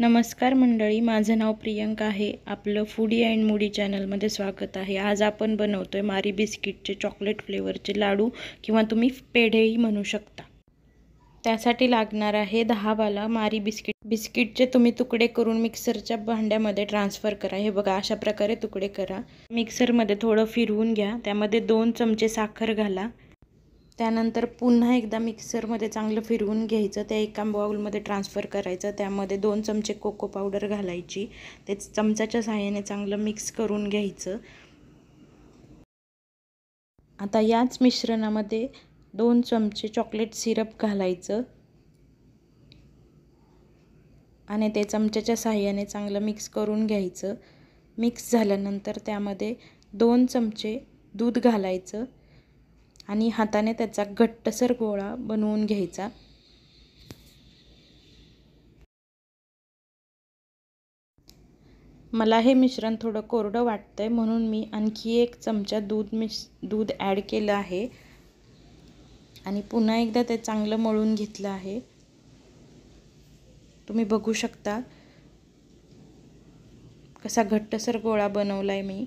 नमस्कार मंडळी माझं नाव प्रियंका आहे आपलं फूडी अँड मुडी चॅनलमध्ये स्वागत आहे आज आपण बनवतो आहे मारी बिस्किटचे चॉकलेट फ्लेवरचे लाडू किंवा तुम्ही पेढेही म्हणू शकता त्यासाठी लागणार आहे दहा बाला मारी बिस्किट बिस्किटचे तुम्ही तुकडे करून मिक्सरच्या भांड्यामध्ये ट्रान्सफर करा हे बघा अशा प्रकारे तुकडे करा मिक्सरमध्ये थोडं फिरवून घ्या त्यामध्ये दोन चमचे साखर घाला त्यानंतर पुन्हा एकदा मिक्सरमध्ये चांगलं फिरवून घ्यायचं ते एका बाउलमध्ये ट्रान्सफर करायचं त्यामध्ये दोन चमचे कोको पावडर घालायची ते चमचाच्या सहाय्याने चांगलं मिक्स करून घ्यायचं आता याच मिश्रणामध्ये दोन चमचे चॉकलेट सिरप घालायचं आणि ते चमच्याच्या सहाय्याने चांगलं मिक्स करून घ्यायचं मिक्स झाल्यानंतर त्यामध्ये दोन चमचे दूध घालायचं आणि हाताने त्याचा घट्टसर गोळा बनवून घ्यायचा मला हे मिश्रण थोडं कोरडं वाटतं आहे म्हणून मी आणखी एक चमचा दूध मिश दूध ॲड केलं आहे आणि पुन्हा एकदा ते चांगलं मळून घेतलं आहे तुम्ही बघू शकता कसा घट्टसर गोळा बनवला आहे मी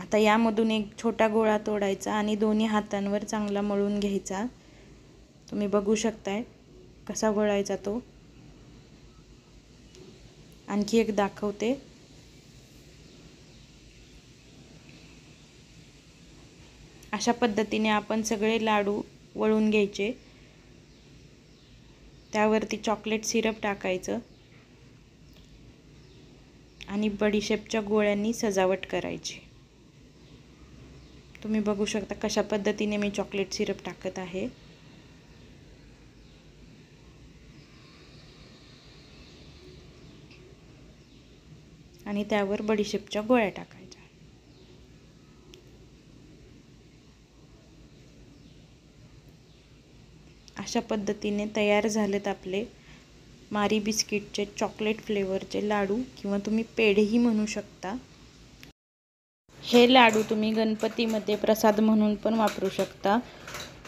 आता यामधून एक छोटा गोळा तोडायचा आणि दोन्ही हातांवर चांगला मळून घ्यायचा तुम्ही बघू शकताय कसा वळायचा तो आणखी एक दाखवते अशा पद्धतीने आपण सगळे लाडू वळून घ्यायचे त्यावरती चॉकलेट सिरप टाकायचं आणि बडीशेपच्या गोळ्यांनी सजावट करायची तुम्ही बघू शकता कशा पद्धतीने मी चॉकलेट सिरप टाकत आहे आणि त्यावर बडीशेपच्या गोळ्या टाकायच्या अशा पद्धतीने तयार झालेत आपले मारी बिस्किटचे चॉकलेट फ्लेवरचे लाडू किंवा तुम्ही पेढेही म्हणू शकता हे लाडू तुम्ही गणपतीमध्ये प्रसाद म्हणून पण वापरू शकता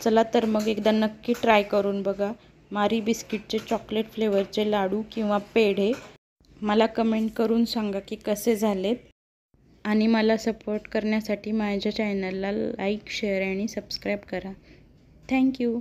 चला तर मग एकदा नक्की ट्राय करून बघा मारी बिस्किटचे चॉकलेट फ्लेवरचे लाडू किंवा पेढे मला कमेंट करून सांगा की कसे झालेत आणि मला सपोर्ट करण्यासाठी माझ्या चॅनलला लाईक शेअर आणि सबस्क्राईब करा थँक्यू